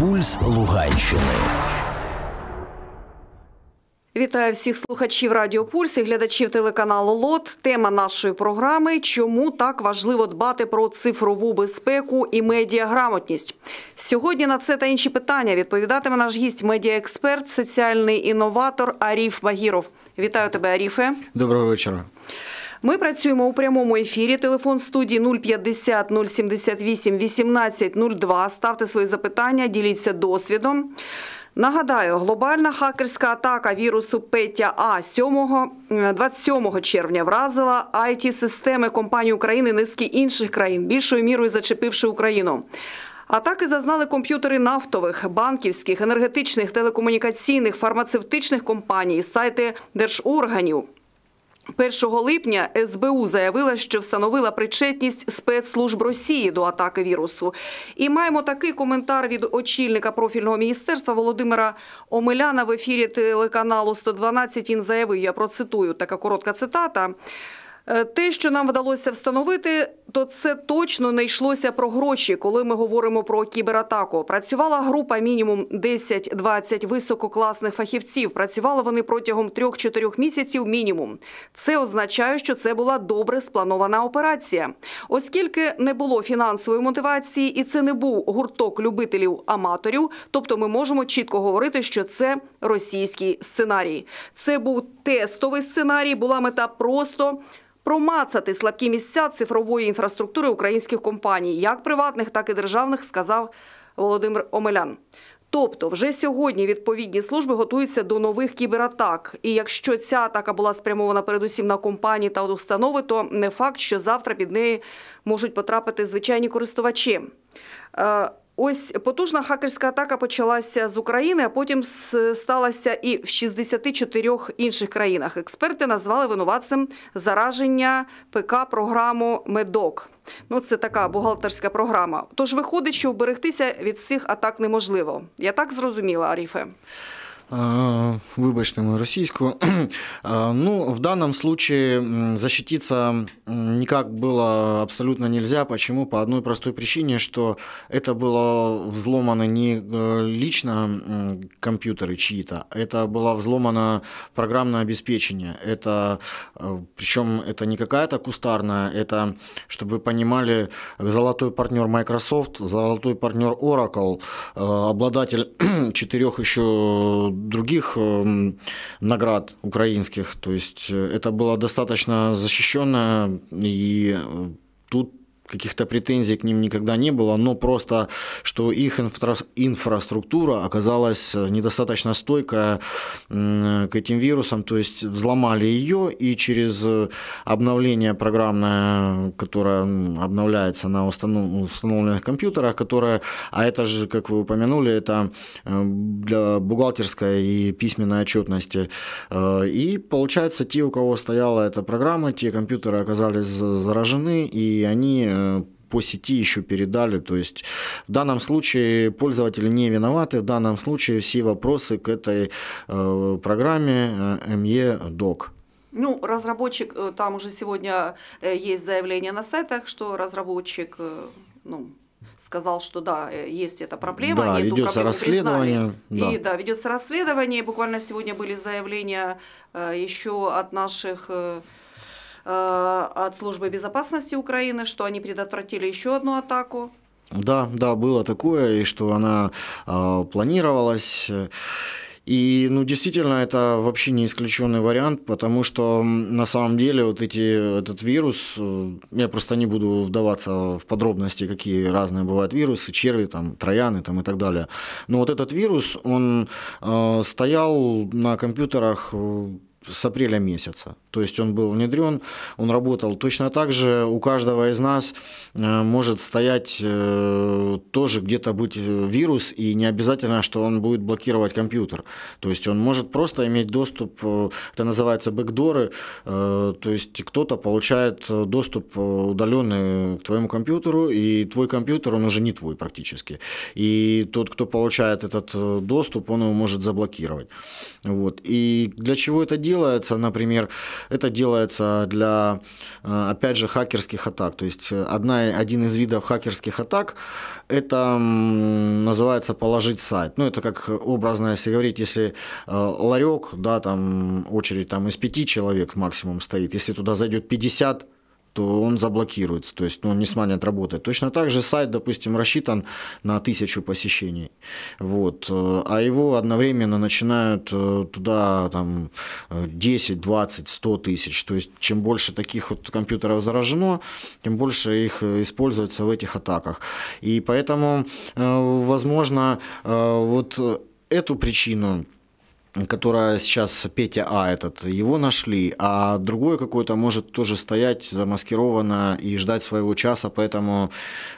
Пульс Луганщини. Вітаю всіх слухачів Радіо Пульс і глядачів телеканалу ЛОТ. Тема нашої програми чому так важливо дбати про цифрову безпеку і медіаграмотність. Сьогодні на це та інші питання відповідатиме наш гість, медіаексперт, соціальний інноватор Аріф Багіров. Вітаю тебе, Аріфе. Доброго вечора. Ми працюємо у прямому ефірі. Телефон студії 050 078 18 02. Ставте свої запитання, діліться досвідом. Нагадаю, глобальна хакерська атака вірусу Петя А 7 27 э, червня вразила it системи компаній України низки інших країн, більшою мірою зачепивши Україну. Атаки зазнали комп'ютери нафтових, банківських, енергетичних, телекомунікаційних, фармацевтичних компаній, сайти держорганів. 1 липня СБУ заявила, що встановила причетність спецслужб Росії до атаки вірусу. І маємо такий коментар від очільника профільного міністерства Володимира Омеляна в ефірі телеканалу 112. Він заявив, я процитую така коротка цитата. Е, те, що нам вдалося встановити, то це точно не йшлося про гроші, коли ми говоримо про кібератаку. Працювала група мінімум 10-20 висококласних фахівців. Працювали вони протягом 3-4 місяців. Мінімум це означає, що це була добре спланована операція, оскільки не було фінансової мотивації, і це не був гурток любителів аматорів. Тобто, ми можемо чітко говорити, що це російський сценарій. Це був тестовий сценарій, була мета просто промацати слабкі місця цифрової інфраструктури українських компаній, як приватних, так і державних, сказав Володимир Омелян. Тобто, вже сьогодні відповідні служби готуються до нових кібератак. І якщо ця атака була спрямована передусім на компанії та установи, то не факт, що завтра під неї можуть потрапити звичайні користувачі. Е, Ось потужна хакерська атака почалася з України, а потім сталася і в 64 інших країнах. Експерти назвали винуватцем зараження ПК програму Медок. Ну, це така бухгалтерська програма. Тож виходить, що вберегтися від цих атак неможливо. Я так зрозуміла, Аріфе. А, выборочно мою российскую. А, ну, в данном случае защититься никак было абсолютно нельзя. Почему? По одной простой причине, что это было взломано не э, лично компьютеры чьи-то, это было взломано программное обеспечение. Это, э, причем это не какая-то кустарная, это, чтобы вы понимали, золотой партнер Microsoft, золотой партнер Oracle, э, обладатель четырех еще других эм, наград украинских. То есть э, это была достаточно защищенная и э, тут каких-то претензий к ним никогда не было, но просто, что их инфра инфраструктура оказалась э, недостаточно стойкая к этим вирусам, то есть взломали ее и через обновление программное, которое обновляется на установленных компьютерах, которое, а это же, как вы упомянули, это э, для бухгалтерской и письменной отчетности. Э, и получается, те, у кого стояла эта программа, те компьютеры оказались заражены, и они Э, по сети еще передали. То есть в данном случае пользователи не виноваты, в данном случае все вопросы к этой э, программе ME-DOC. Э, ну, разработчик, там уже сегодня есть заявление на сайтах, что разработчик ну, сказал, что да, есть эта проблема. Да, ведется расследование. Да. И да, ведется расследование. Буквально сегодня были заявления еще от наших Э, от службы безопасности Украины, что они предотвратили еще одну атаку. Да, да, было такое, и что она э, планировалась. И, ну, действительно, это вообще не исключенный вариант, потому что на самом деле вот эти, этот вирус, э, я просто не буду вдаваться в подробности, какие разные бывают вирусы, черви, там, трояны там, и так далее. Но вот этот вирус, он э, стоял на компьютерах э, с апреля месяца. То есть он был внедрен, он работал. Точно так же у каждого из нас э, может стоять э, тоже где-то быть э, вирус, и не обязательно, что он будет блокировать компьютер. То есть он может просто иметь доступ, это называется бэкдоры, то есть кто-то получает доступ удаленный к твоему компьютеру, и твой компьютер, он уже не твой практически. И тот, кто получает этот доступ, он его может заблокировать. Вот. И для чего это делается, например, это делается для, э, опять же, хакерских атак. То есть э, одна, один из видов хакерских атак – это называется положить сайт. Ну, это как образно, если говорить, если э, ларек, да, там очередь там из пяти человек максимум стоит, если туда зайдет 50 то он заблокируется, то есть ну, не сманят работать. Точно так же сайт, допустим, рассчитан на тысячу посещений, вот, а его одновременно начинают э, туда там 10, 20, 100 тысяч, то есть чем больше таких вот компьютеров заражено, тем больше их э, используется в этих атаках. И поэтому, э, возможно, вот эту причину которая сейчас Петя А этот, его нашли, а другой какой-то может тоже стоять замаскированно и ждать своего часа, поэтому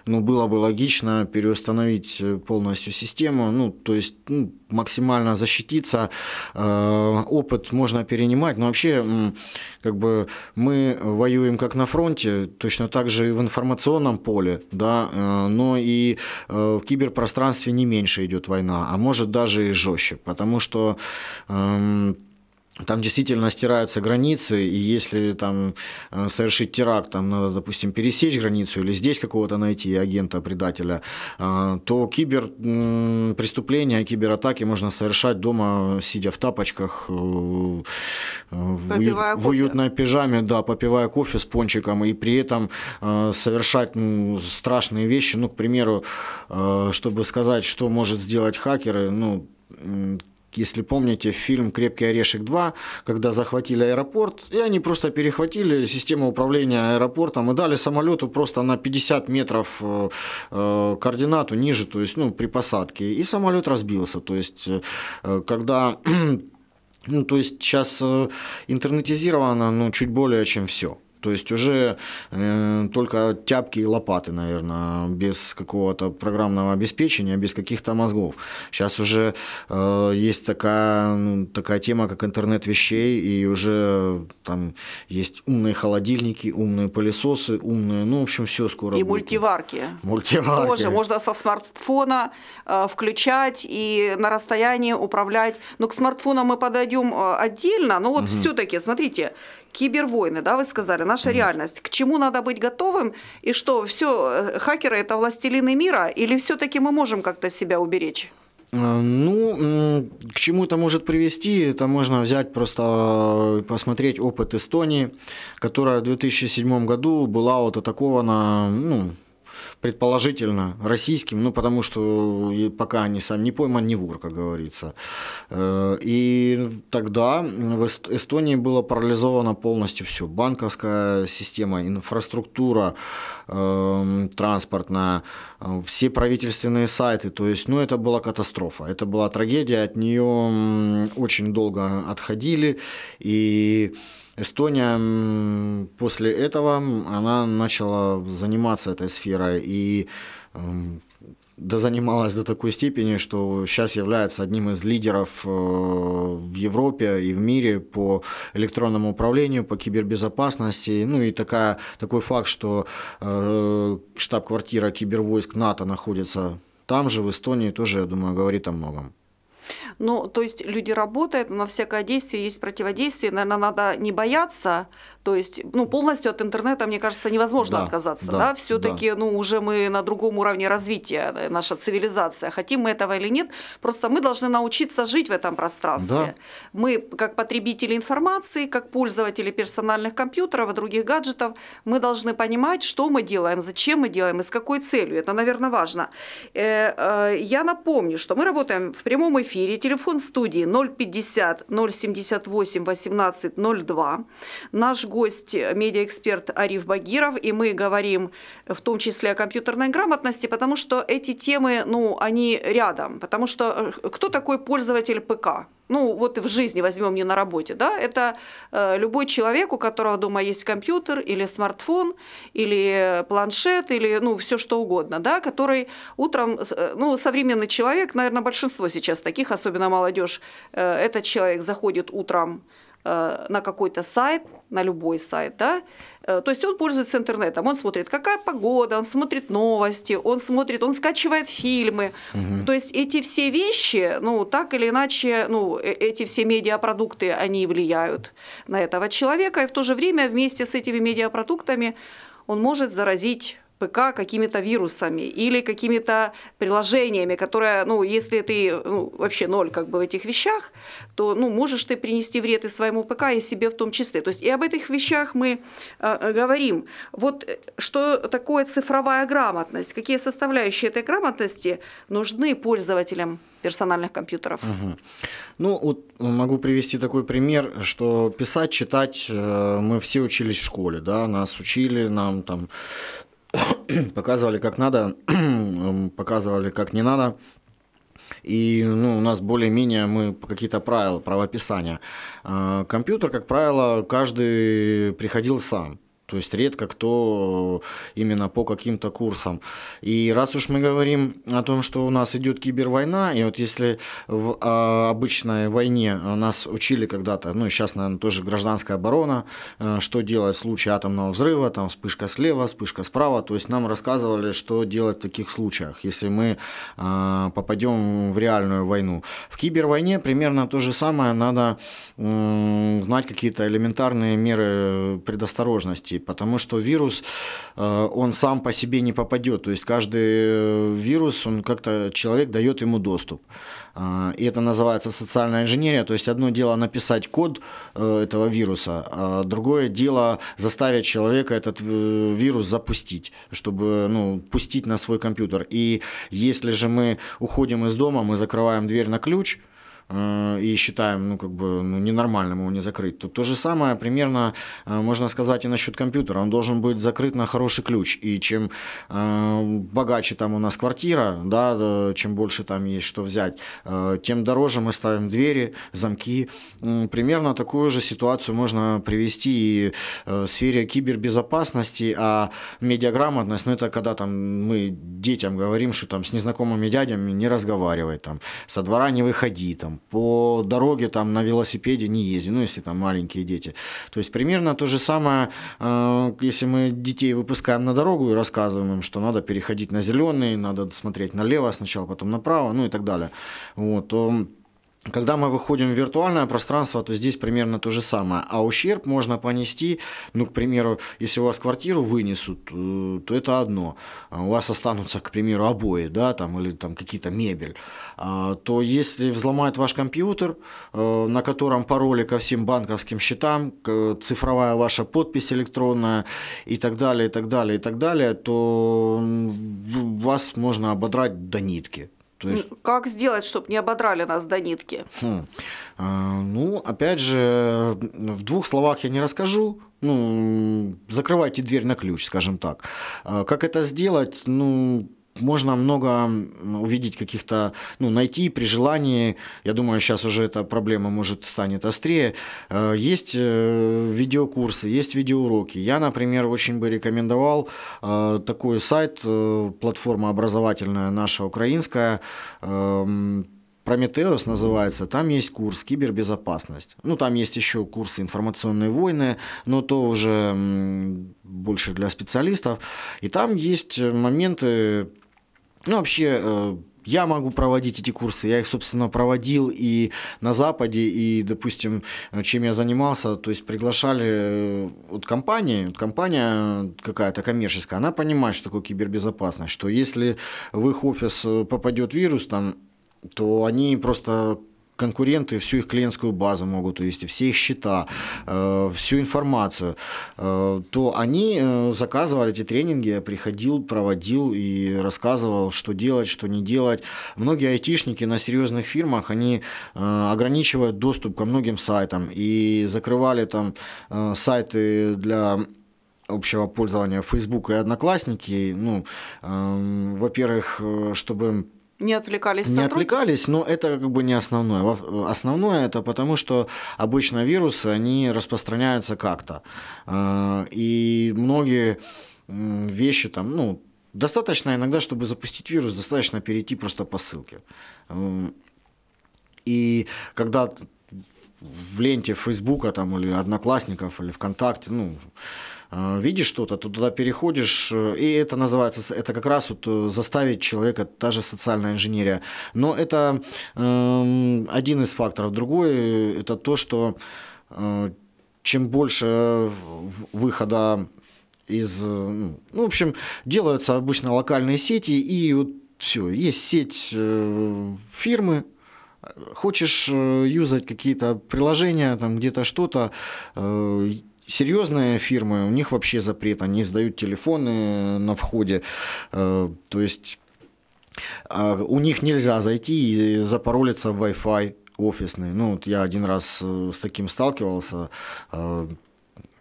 ну, было бы логично переустановить э, полностью систему, ну, то есть ну, максимально защититься, э, опыт можно перенимать, но вообще как бы мы воюем как на фронте, точно так же и в информационном поле, да, э, но и в киберпространстве не меньше идет война, а может даже и жестче, потому что там действительно стираются границы, и если там э, совершить теракт, там надо, допустим, пересечь границу или здесь какого-то найти агента-предателя, а, то киберпреступления, кибератаки можно совершать дома, сидя в тапочках, э, в, уют, в уютной пижаме, да, попивая кофе с пончиком, и при этом э, совершать страшные вещи. Ну, к примеру, чтобы сказать, что может сделать хакеры, ну, если помните фильм «Крепкий орешек 2», когда захватили аэропорт, и они просто перехватили систему управления аэропортом и дали самолету просто на 50 метров э, э, координату ниже, то есть ну, при посадке, и самолет разбился. То есть э, когда ну, то есть сейчас интернетизировано ну, чуть более, чем все. То есть уже э, только тяпки и лопаты, наверное, без какого-то программного обеспечения, без каких-то мозгов. Сейчас уже э, есть такая, ну, такая тема, как интернет вещей, и уже там есть умные холодильники, умные пылесосы, умные, ну, в общем, все скоро И будет. мультиварки. Мультиварки. Тоже можно со смартфона э, включать и на расстоянии управлять. Но к смартфонам мы подойдем э, отдельно, но вот угу. все-таки, смотрите, кибервойны, да, вы сказали, наша mm-hmm. реальность. К чему надо быть готовым? И что, все, э, хакеры это властелины мира? Или все-таки мы можем как-то себя уберечь? А, ну, к чему это может привести, это можно взять просто э, посмотреть опыт Эстонии, которая в 2007 году была вот атакована, ну, предположительно российским, ну потому что э, пока они сами не пойман, не вор, как говорится. Э, и тогда в Эстонии было парализовано полностью все. Банковская система, инфраструктура, эм, транспортная, э, все правительственные сайты. То есть, ну это была катастрофа, это была трагедия, от нее очень долго отходили. И Эстония после этого, она начала заниматься этой сферой и дозанималась до такой степени, что сейчас является одним из лидеров э, в Европе и в мире по электронному управлению, по кибербезопасности. Ну и такая, такой факт, что э, штаб-квартира кибервойск НАТО находится там же, в Эстонии, тоже, я думаю, говорит о многом. Ну, то есть люди работают, на всякое действие есть противодействие, наверное, надо не бояться, то есть, ну, полностью от интернета, мне кажется, невозможно да, отказаться, да, да? все-таки, да. ну, уже мы на другом уровне развития, э, наша цивилизация, хотим мы этого или нет, просто мы должны научиться жить в этом пространстве. Да. Мы, как потребители информации, как пользователи персональных компьютеров и других гаджетов, мы должны понимать, что мы делаем, зачем мы делаем и с какой целью, это, наверное, важно. Э, э, я напомню, что мы работаем в прямом эфире, Телефон студии 050 078 18 02. Наш гость – медиаэксперт Ариф Багиров, и мы говорим в том числе о компьютерной грамотности, потому что эти темы, ну, они рядом. Потому что э, кто такой пользователь ПК? ну вот в жизни возьмем не на работе, да, это э, любой человек, у которого дома есть компьютер или смартфон, или планшет, или ну все что угодно, да, который утром, э, ну современный человек, наверное, большинство сейчас таких, особенно молодежь, э, этот человек заходит утром на какой-то сайт, на любой сайт, да, Э, то есть он пользуется интернетом, он смотрит, какая погода, он смотрит новости, он смотрит, он скачивает фильмы. Угу. То есть эти все вещи, ну, так или иначе, ну, э, эти все медиапродукты, они влияют на этого человека, и в то же время вместе с этими медиапродуктами он может заразить ПК какими-то вирусами или какими-то приложениями, которые, ну, если ты ну, вообще ноль как бы в этих вещах, то, ну, можешь ты принести вред и своему ПК, и себе в том числе. То есть и об этих вещах мы э, э говорим. Вот э, что такое цифровая грамотность, какие составляющие этой грамотности нужны пользователям персональных компьютеров. Угу. Ну, вот могу привести такой пример, что писать, читать э, мы все учились в школе, да, нас учили, нам там показывали как надо, показывали как не надо. И ну, у нас более-менее мы какие-то правила, правописания. А, компьютер, как правило, каждый приходил сам. То есть редко кто э, именно по каким-то курсам. И раз уж мы говорим о том, что у нас идет кибервойна, и вот если в а, обычной войне э, нас учили когда-то, ну и сейчас, наверное, тоже гражданская оборона, э, что делать в случае атомного взрыва, там вспышка слева, вспышка справа, то есть нам рассказывали, что делать в таких случаях, если мы а, попадем в реальную войну. В кибервойне примерно то же самое, надо знать какие-то элементарные меры предосторожности потому что вирус, э, он сам по себе не попадет. То есть каждый э, вирус, он как-то человек дает ему доступ. А, и это называется социальная инженерия. То есть одно дело написать код э, этого вируса, а другое дело заставить человека этот вирус запустить, чтобы ну, пустить на свой компьютер. И если же мы уходим из дома, мы закрываем дверь на ключ – Э, и считаем, ну, как бы, ну, ненормальным его не закрыть. то то же самое примерно э, можно сказать и насчет компьютера. Он должен быть закрыт на хороший ключ. И чем э, богаче там у нас квартира, да, чем больше там есть что взять, тем дороже мы ставим двери, замки. Примерно такую же ситуацию можно привести и в сфере кибербезопасности, а медиаграмотность, ну, это когда там мы детям говорим, что там с незнакомыми дядями не разговаривай, там, со двора не выходи, там, по дороге там на велосипеде не езди, ну, если там маленькие дети. То есть примерно то же самое, э, если мы детей выпускаем на дорогу и рассказываем им, что надо переходить на зеленый, надо смотреть налево сначала, потом направо, ну и так далее. Вот, то когда мы выходим в виртуальное пространство, то здесь примерно то же самое. А ущерб можно понести, ну, к примеру, если у вас квартиру вынесут, э, то это одно. А у вас останутся, к примеру, обои, да, там, или там какие-то мебель. А, то если взломают ваш компьютер, э, на котором пароли ко всем банковским счетам, цифровая ваша подпись электронная и так далее, и так далее, и так далее, то вас можно ободрать до нитки. То есть... Как сделать, чтобы не ободрали нас до нитки? Хм. А, ну, опять же, в двух словах я не расскажу. Ну, закрывайте дверь на ключ, скажем так. А, как это сделать? Ну, можно много увидеть каких-то, ну, найти при желании, я думаю, сейчас уже эта проблема может станет острее, э, есть э, видеокурсы, есть видеоуроки. Я, например, очень бы рекомендовал э, такой сайт, платформа образовательная наша украинская, эм, Прометеус называется, там есть курс кибербезопасность. Ну, там есть еще курсы информационные войны, но то уже больше для специалистов. И там есть моменты ну, вообще, э, я могу проводить эти курсы, я их, собственно, проводил и на Западе, и, допустим, чем я занимался, то есть приглашали э, от компании, вот компания какая-то коммерческая, она понимает, что такое кибербезопасность, что если в их офис э, попадет вирус, там, то они просто конкуренты всю их клиентскую базу могут увести, все их счета, э, всю информацию, э, то они э, заказывали эти тренинги, я приходил, проводил и рассказывал, что делать, что не делать. Многие айтишники на серьезных фирмах, они ограничивают доступ ко многим сайтам и закрывали там сайты для общего пользования Facebook и Одноклассники. Ну, эм, э, во-первых, чтобы не отвлекались Не отвлекались, но это как бы не основное. Основное это потому, что обычно вирусы, они распространяются как-то. А, и многие вещи там, ну, достаточно иногда, чтобы запустить вирус, достаточно перейти просто по ссылке. И когда в ленте Фейсбука там, или Одноклассников, или ВКонтакте, ну, э, видишь что-то, ты туда переходишь, э, и это называется, это как раз вот э, заставить человека, та же социальная инженерия. Но это э, один из факторов. Другой – это то, что э, чем больше выхода из... Ну, ну, в общем, делаются обычно локальные сети, и вот все, есть сеть э, фирмы, Хочешь э, юзать какие-то приложения, там где-то что-то, э, серьезные фирмы, у них вообще запрет, они сдают телефоны э, на входе, то есть а, у них нельзя зайти и запаролиться в Wi-Fi офисный. Ну, вот я один раз с таким сталкивался,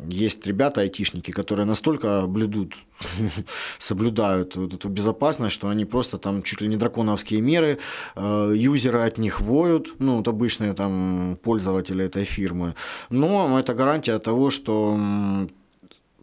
есть ребята, айтишники, которые настолько блюдут, соблюдают вот эту безопасность, что они просто там чуть ли не драконовские меры, э, юзеры от них воют, ну, вот обычные там пользователи этой фирмы. Но это гарантия того, что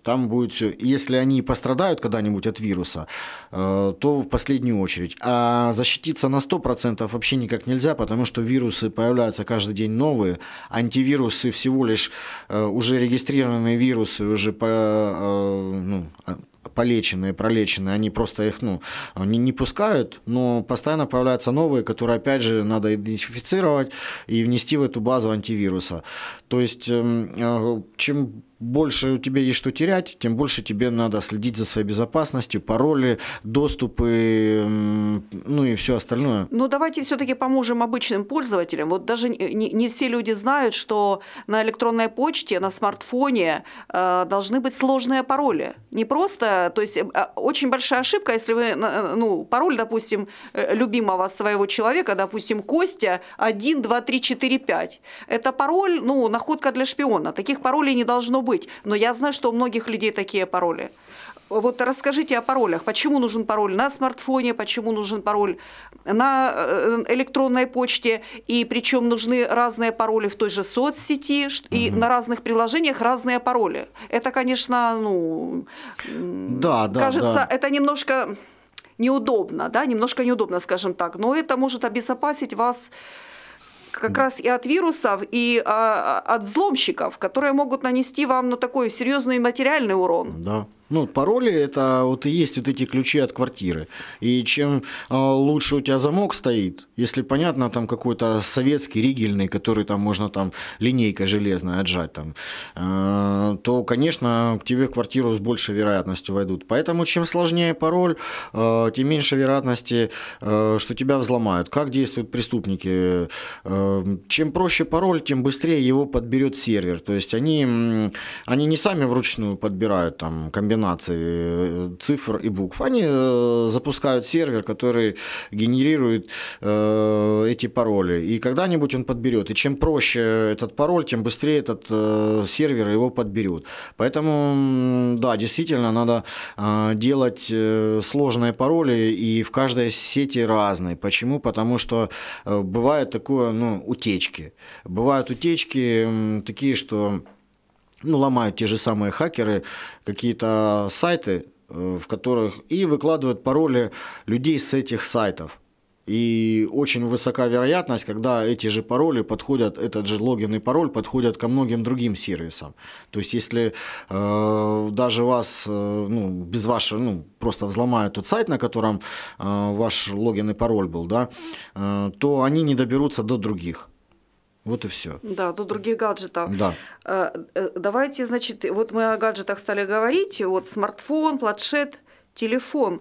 там будет все. Если они пострадают когда-нибудь от вируса, э, то в последнюю очередь. А защититься на 100% вообще никак нельзя, потому что вирусы появляются каждый день новые. Антивирусы всего лишь э, уже регистрированные вирусы, уже по, э, ну, а, полеченные, пролеченные, они просто их ну, не, не пускают, но постоянно появляются новые, которые, опять же, надо идентифицировать и внести в эту базу антивируса. То есть, эм, чем больше у тебя есть что терять, тем больше тебе надо следить за своей безопасностью, пароли, доступы, ну и все остальное. Но давайте все-таки поможем обычным пользователям. Вот даже не, не все люди знают, что на электронной почте, на смартфоне э, должны быть сложные пароли. Не просто, то есть э, очень большая ошибка, если вы, э, ну, пароль, допустим, э, любимого своего человека, допустим, Костя 1, 2, 3, 4, 5. Это пароль, ну, находка для шпиона. Таких паролей не должно быть. Но я знаю, что у многих людей такие пароли. Вот расскажите о паролях. Почему нужен пароль на смартфоне, почему нужен пароль на э, электронной почте, и причем нужны разные пароли в той же соцсети, и угу. на разных приложениях разные пароли. Это, конечно, ну... Да, да, Кажется, да. это немножко неудобно, да, немножко неудобно, скажем так, но это может обезопасить вас как раз и от вирусов, и а, а, от взломщиков, которые могут нанести вам ну, такой серьезный материальный урон. Да. Ну, пароли это вот и есть вот эти ключи от квартиры. И чем э, лучше у тебя замок стоит, если понятно, там какой-то советский ригельный, который там можно там линейкой железной отжать, там, э, то, конечно, к тебе в квартиру с большей вероятностью войдут. Поэтому чем сложнее пароль, э, тем меньше вероятности, э, что тебя взломают. Как действуют преступники? Э, чем проще пароль, тем быстрее его подберет сервер. То есть они, они не сами вручную подбирают там комбинацию комбинации э, цифр и букв. Они э, запускают сервер, который генерирует э, эти пароли. И когда-нибудь он подберет. И чем проще этот пароль, тем быстрее этот сервер его подберет. Поэтому, да, действительно, надо делать сложные пароли, и в каждой сети разные. Почему? Потому что бывает такое, ну, утечки. Бывают утечки такие, что ну, ломают те же самые хакеры какие-то сайты, э, в которых и выкладывают пароли людей с этих сайтов. И очень высока вероятность, когда эти же пароли подходят, этот же логин и пароль подходят ко многим другим сервисам. То есть, если э, даже вас, э, ну, без вашего, ну, просто взломают тот сайт, на котором э, ваш логин и пароль был, да, э, то они не доберутся до других. Вот и все. Да, тут других гаджетов. Да. Э, э, давайте, значит, вот мы о гаджетах стали говорить. Вот смартфон, планшет, телефон.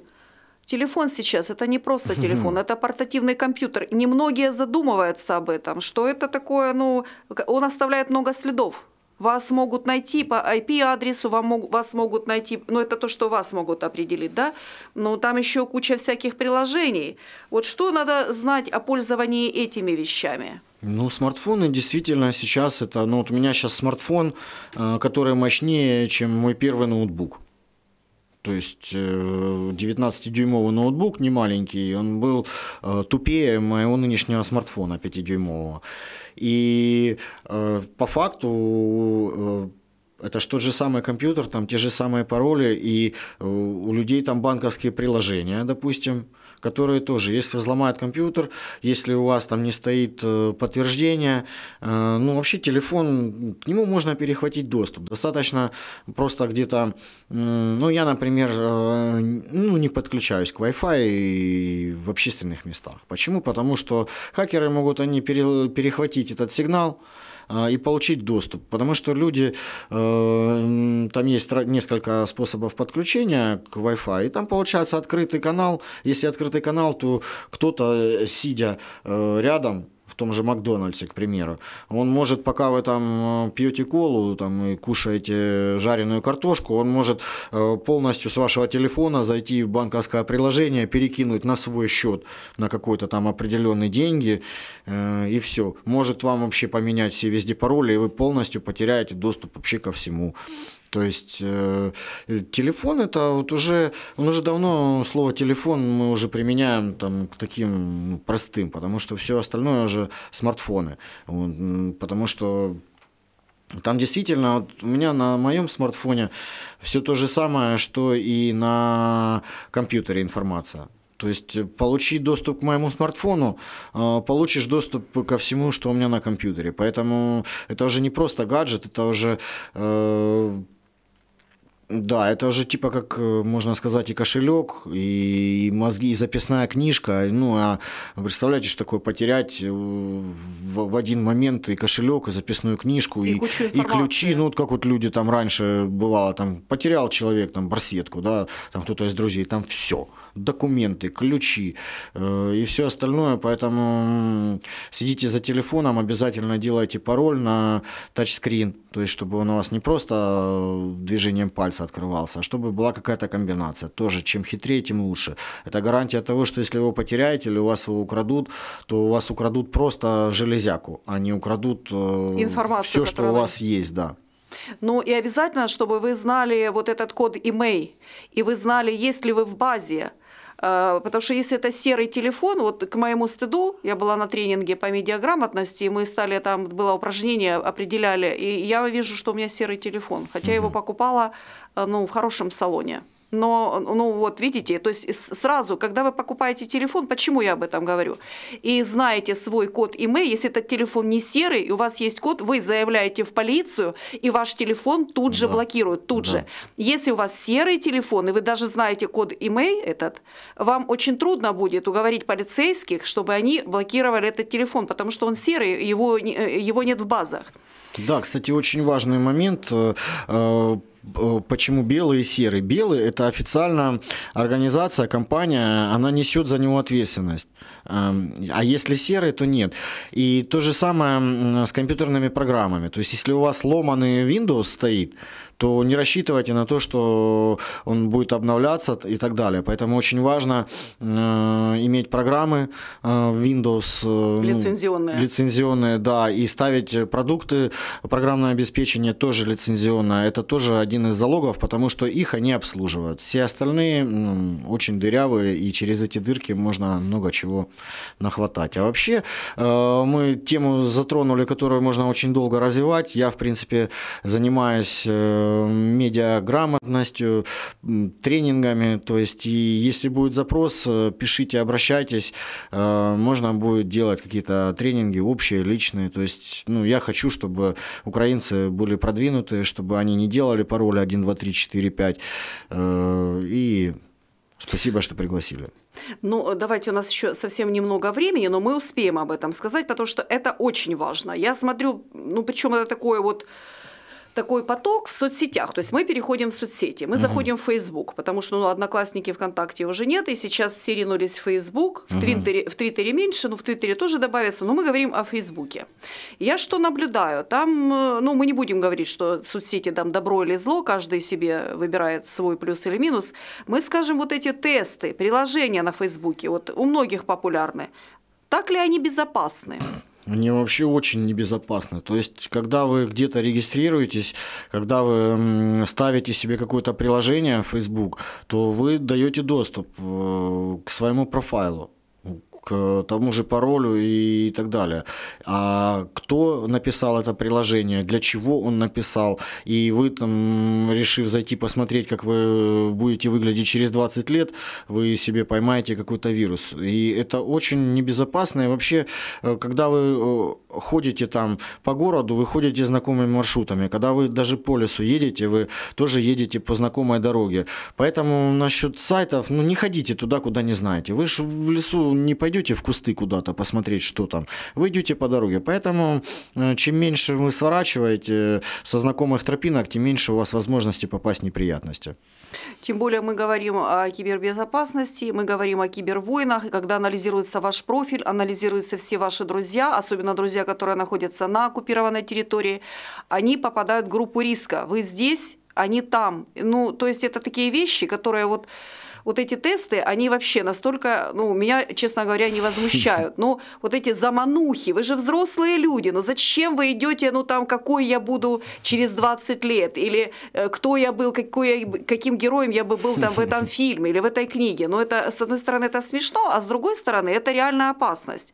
Телефон сейчас это не просто телефон, это портативный компьютер. Немногие задумываются об этом, что это такое, ну, он оставляет много следов. Вас могут найти по IP-адресу, вам вас могут найти, ну это то, что вас могут определить, да, но там еще куча всяких приложений. Вот что надо знать о пользовании этими вещами? Ну, смартфоны действительно сейчас это... Ну, вот у меня сейчас смартфон, э, который мощнее, чем мой первый ноутбук. То есть 19-дюймовый э, ноутбук, не маленький, он был э, тупее моего нынешнего смартфона 5-дюймового. И по факту это же тот же самый компьютер, там те же самые пароли, и у людей там банковские приложения, допустим, которые тоже, если взломают компьютер, если у вас там не стоит э, подтверждение, э, ну вообще телефон, к нему можно перехватить доступ. Достаточно просто где-то, ну я, например, э, ну, не подключаюсь к Wi-Fi в общественных местах. Почему? Потому что хакеры могут они перехватить этот сигнал, а, и получить доступ. Потому что люди, э, там есть несколько способов подключения к Wi-Fi, и там получается открытый канал. Если открытый канал, то кто-то, э, сидя э, рядом, в том же Макдональдсе, к примеру, он может, пока вы там э, пьете колу там, и кушаете жареную картошку, он может э, полностью с вашего телефона зайти в банковское приложение, перекинуть на свой счет на какой-то там определенный деньги, э, и все. Может вам вообще поменять все везде пароли, и вы полностью потеряете доступ вообще ко всему. То есть э, телефон это вот уже, он уже давно слово телефон мы уже применяем там к таким ну, простым, потому что все остальное уже смартфоны, вот, потому что там действительно, вот у меня на моем смартфоне все то же самое, что и на компьютере информация. То есть э, получить доступ к моему смартфону, э, получишь доступ ко всему, что у меня на компьютере. Поэтому это уже не просто гаджет, это уже э, да, это же типа как, э, можно сказать, и кошелек, и мозги, и записная книжка. Ну, а представляете, что такое потерять э, в, в один момент и кошелек, и записную книжку, и, и, и ключи. Ну, вот как вот люди там раньше бывало, там потерял человек там барсетку, да, там кто-то из друзей, там все. Документы, ключи э, и все остальное. Поэтому сидите за телефоном, обязательно делайте пароль на тачскрин, то есть чтобы он у вас не просто э, движением пальца, палец открывался, а чтобы была какая-то комбинация. Тоже, чем хитрее, тем лучше. Это гарантия того, что если вы потеряете или у вас его украдут, то у вас украдут просто железяку, а не украдут э, Информацию, все, что у вас вы... есть, да. Ну и обязательно, чтобы вы знали вот этот код имей, и вы знали, есть ли вы в базе, Э, потому что если это серый телефон, вот к моему стыду, я была на тренинге по медиаграмотности, мы стали, там было упражнение, определяли, и я вижу, что у меня серый телефон, хотя я его покупала э, ну, в хорошем салоне. Но, ну вот, видите, то есть сразу, когда вы покупаете телефон, почему я об этом говорю, и знаете свой код ИМЭ, если этот телефон не серый, и у вас есть код, вы заявляете в полицию, и ваш телефон тут же да. блокируют, тут да. же. Если у вас серый телефон, и вы даже знаете код ИМЭ этот, вам очень трудно будет уговорить полицейских, чтобы они блокировали этот телефон, потому что он серый, его, э, его нет в базах. Да, кстати, очень важный момент э, э, Э, почему белые и серые? Белые – это официально организация, компания, она несет за него ответственность. Эм, а если серые, то нет. И то же самое с компьютерными программами. То есть если у вас ломанный Windows стоит, то не рассчитывайте на то, что он будет обновляться и так далее. Поэтому очень важно э, иметь программы э, Windows э, ну, лицензионные. Ну, лицензионные, да, и ставить продукты, программное обеспечение тоже лицензионное. Это тоже один из залогов, потому что их они обслуживают. Все остальные очень дырявые, и через эти дырки можно много чего нахватать. А вообще мы тему затронули, которую можно очень долго развивать. Я, в принципе, занимаюсь Э, медиаграмотностью, тренингами. То есть, и если будет запрос, э, пишите, обращайтесь. Э, можно будет делать какие-то тренинги общие, личные. То есть, ну, я хочу, чтобы украинцы были продвинуты, чтобы они не делали пароли 1, 2, 3, 4, 5. И Спасибо, что пригласили. Ну, давайте, у нас еще совсем немного времени, но мы успеем об этом сказать, потому что это очень важно. Я смотрю, ну, причем это такое вот такой поток в соцсетях. То есть мы переходим в соцсети, мы угу. заходим в Facebook, потому что ну, одноклассники ВКонтакте уже нет, и сейчас все ринулись в Facebook, в, угу. Твиттере, в Твиттере меньше, но в Твиттере тоже добавится, но мы говорим о Фейсбуке. Я что наблюдаю? Там, э, ну, мы не будем говорить, что соцсети там добро или зло, каждый себе выбирает свой плюс или минус. Мы скажем, вот эти тесты, приложения на Фейсбуке, вот у многих популярны, так ли они безопасны? они вообще очень небезопасно. То есть, когда вы где-то регистрируетесь, когда вы ставите себе какое-то приложение в Facebook, то вы даете доступ э, к своему профайлу к э, тому же паролю и так далее. А кто написал это приложение, для чего он написал, и вы там, решив зайти посмотреть, как вы будете выглядеть через 20 лет, вы себе поймаете какой-то вирус. И это очень небезопасно. И вообще, э, когда вы э, ходите там по городу, вы ходите знакомыми маршрутами. Когда вы даже по лесу едете, вы тоже едете по знакомой дороге. Поэтому насчет сайтов, ну не ходите туда, куда не знаете. Вы же в лесу не пойдете Идете в кусты куда-то посмотреть, что там, вы идете по дороге. Поэтому э, чем меньше вы сворачиваете со знакомых тропинок, тем меньше у вас возможности попасть в неприятности. Тем более мы говорим о кибербезопасности, мы говорим о кибервойнах, и когда анализируется ваш профиль, анализируются все ваши друзья, особенно друзья, которые находятся на оккупированной территории, они попадают в группу риска. Вы здесь, они там. Ну, то есть это такие вещи, которые вот вот эти тесты, они вообще настолько, ну, меня, честно говоря, не возмущают. Ну, вот эти заманухи, вы же взрослые люди, ну зачем вы идете, ну там, какой я буду через 20 лет, или э, кто я был, какой я, каким героем я бы был там в этом фильме или в этой книге. Но ну, это, с одной стороны, это смешно, а с другой стороны, это реальная опасность.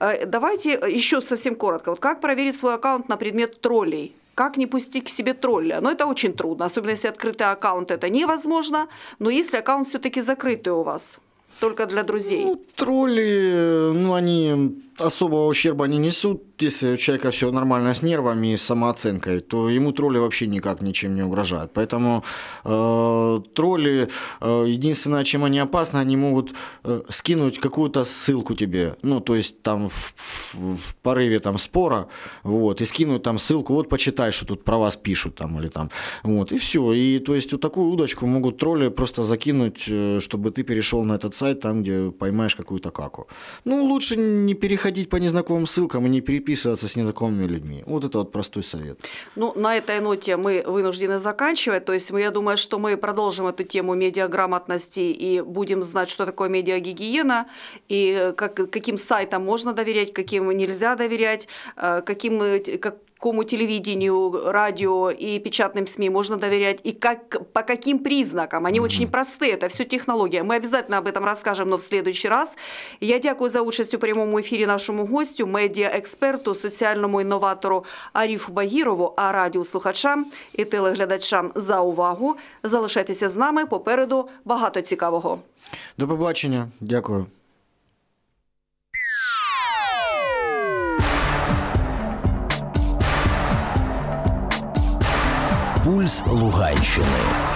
Э, давайте еще совсем коротко. Вот как проверить свой аккаунт на предмет троллей? как не пустить к себе тролля. Но это очень трудно, особенно если открытый аккаунт, это невозможно. Но если аккаунт все-таки закрытый у вас, только для друзей. Ну, тролли, ну, они особого ущерба не несут. Если у человека все нормально с нервами и самооценкой, то ему тролли вообще никак ничем не угрожают. Поэтому э, тролли, э, единственное, чем они опасны, они могут э, скинуть какую-то ссылку тебе. Ну, то есть там в, в, в порыве там спора, вот, и скинуть там ссылку, вот почитай, что тут про вас пишут там или там. Вот, и все. И то есть вот такую удочку могут тролли просто закинуть, э, чтобы ты перешел на этот сайт, там, где поймаешь какую-то каку. Ну, лучше не переходить ходить по незнакомым ссылкам и не переписываться с незнакомыми людьми. Вот это вот простой совет. Ну, на этой ноте мы вынуждены заканчивать. То есть, я думаю, что мы продолжим эту тему медиаграмотности и будем знать, что такое медиагигиена, и э, как, каким сайтам можно доверять, каким нельзя доверять, э, каким, э, как, кому телевидению, радио и печатным СМИ можно доверять, и как, по каким признакам. Они mm-hmm. очень просты, это все технология. Мы обязательно об этом расскажем, но в следующий раз. Я дякую за участь у прямому ефірі нашому гостю, медіаексперту, соціальному інноватору Аріфу Багірову, а радіослухачам і телеглядачам за увагу. Залишайтеся з нами. Попереду багато цікавого. До побачення. Дякую. Пульс Луганщини.